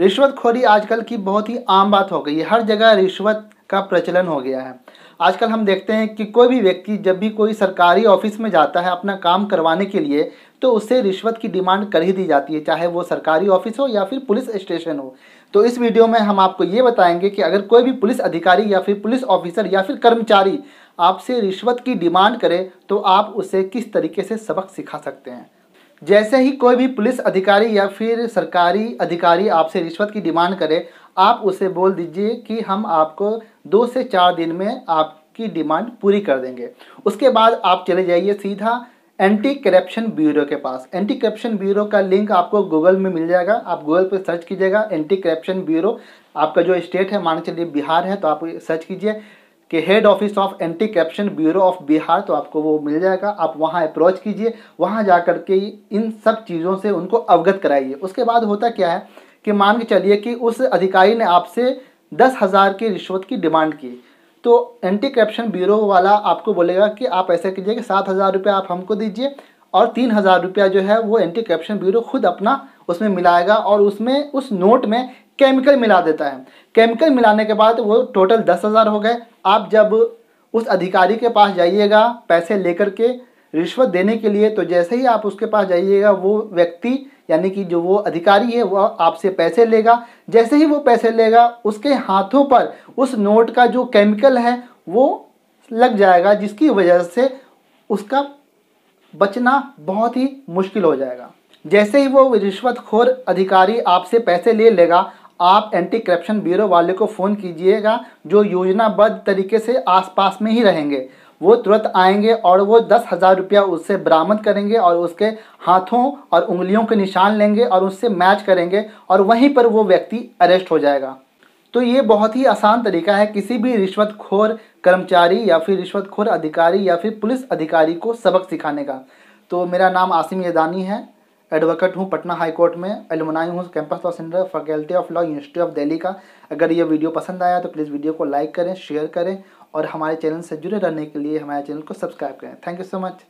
रिश्वतखोरी आजकल की बहुत ही आम बात हो गई है हर जगह रिश्वत का प्रचलन हो गया है आजकल हम देखते हैं कि कोई भी व्यक्ति जब भी कोई सरकारी ऑफिस में जाता है अपना काम करवाने के लिए तो उससे रिश्वत की डिमांड कर ही दी जाती है चाहे वो सरकारी ऑफिस हो या फिर पुलिस स्टेशन हो तो इस वीडियो में हम आपको ये बताएंगे कि अगर कोई भी पुलिस अधिकारी या फिर पुलिस ऑफिसर या फिर कर्मचारी आपसे रिश्वत की डिमांड करे तो आप उसे किस तरीके से सबक सिखा सकते हैं जैसे ही कोई भी पुलिस अधिकारी या फिर सरकारी अधिकारी आपसे रिश्वत की डिमांड करे आप उसे बोल दीजिए कि हम आपको दो से चार दिन में आपकी डिमांड पूरी कर देंगे उसके बाद आप चले जाइए सीधा एंटी करप्शन ब्यूरो के पास एंटी करप्शन ब्यूरो का लिंक आपको गूगल में मिल जाएगा आप गूगल पर सर्च कीजिएगा एंटी करप्शन ब्यूरो आपका जो स्टेट है मान चलिए बिहार है तो आप सर्च कीजिए कि head office of anti corruption bureau of Bihar तो आपको वो मिल जाएगा आप वहाँ अप्रोच कीजिए वहाँ जा कर के इन सब चीज़ों से उनको अवगत कराइए उसके बाद होता क्या है कि मान के चलिए कि उस अधिकारी ने आपसे दस हज़ार की रिश्वत की डिमांड की तो एंटी करप्शन ब्यूरो वाला आपको बोलेगा कि आप ऐसा कीजिए कि सात हज़ार रुपया आप हमको दीजिए और तीन हज़ार रुपया जो है वो एंटी करप्शन ब्यूरो खुद अपना उसमें मिलाएगा और उसमें उस नोट में केमिकल मिला देता है केमिकल मिलाने के बाद वो टोटल दस हज़ार हो गए आप जब उस अधिकारी के पास जाइएगा पैसे लेकर के रिश्वत देने के लिए तो जैसे ही आप उसके पास जाइएगा वो व्यक्ति यानी कि जो वो अधिकारी है वह आपसे पैसे लेगा जैसे ही वो पैसे लेगा उसके हाथों पर उस नोट का जो केमिकल है वो लग जाएगा जिसकी वजह से उसका बचना बहुत ही मुश्किल हो जाएगा जैसे ही वो रिश्वतखोर अधिकारी आपसे पैसे ले लेगा आप एंटी करप्शन ब्यूरो वाले को फ़ोन कीजिएगा जो योजनाबद्ध तरीके से आसपास में ही रहेंगे वो तुरंत आएंगे और वो दस हज़ार रुपया उससे बरामद करेंगे और उसके हाथों और उंगलियों के निशान लेंगे और उससे मैच करेंगे और वहीं पर वो व्यक्ति अरेस्ट हो जाएगा तो ये बहुत ही आसान तरीका है किसी भी रिश्वतखोर कर्मचारी या फिर रिश्वतखोर अधिकारी या फिर पुलिस अधिकारी को सबक सिखाने का तो मेरा नाम आसिम यदानी है एडवोकेट हूँ पटना हाई कोर्ट में एलुमनाई हूँ campus law centre faculty of law university of Delhi का अगर ये वीडियो पसंद आया तो प्लीज़ वीडियो को लाइक करें शेयर करें और हमारे चैनल से जुड़े रहने के लिए हमारे चैनल को सब्सक्राइब करें थैंक यू सो मच